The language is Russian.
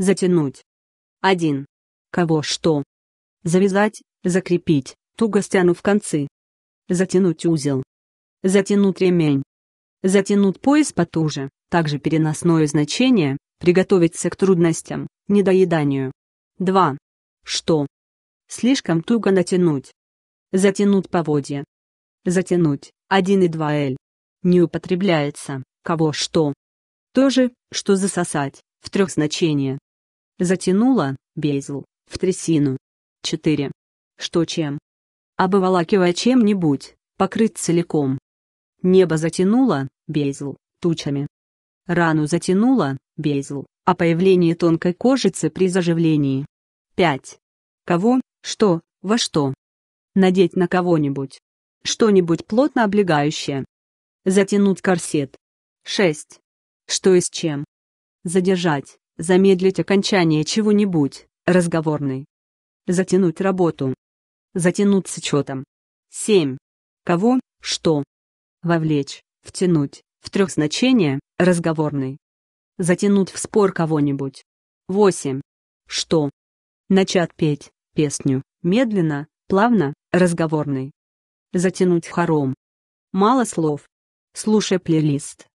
затянуть. 1. Кого что? Завязать, закрепить, туго стянув концы. Затянуть узел. Затянуть ремень. Затянуть пояс потуже, также переносное значение, приготовиться к трудностям, недоеданию. 2. Что? Слишком туго натянуть. Затянуть поводья. Затянуть, 1 и 2 Л. Не употребляется, кого что. То же, что засосать, в трех значениях затянула Бейзл в трясину. 4. Что чем? Обволакивая чем-нибудь, покрыть целиком. Небо затянуло Бейзл тучами. Рану затянуло Бейзл а появление тонкой кожицы при заживлении. 5. Кого, что, во что? Надеть на кого-нибудь. Что-нибудь плотно облегающее. Затянуть корсет. 6. Что и с чем? Задержать замедлить окончание чего-нибудь, разговорный, Затянуть работу. Затянуть с учетом. 7. Кого, что. Вовлечь, втянуть, в трех значения, разговорный. Затянуть в спор кого-нибудь. 8. Что. Начать петь, песню, медленно, плавно, разговорный. Затянуть хором. Мало слов. Слушай плейлист.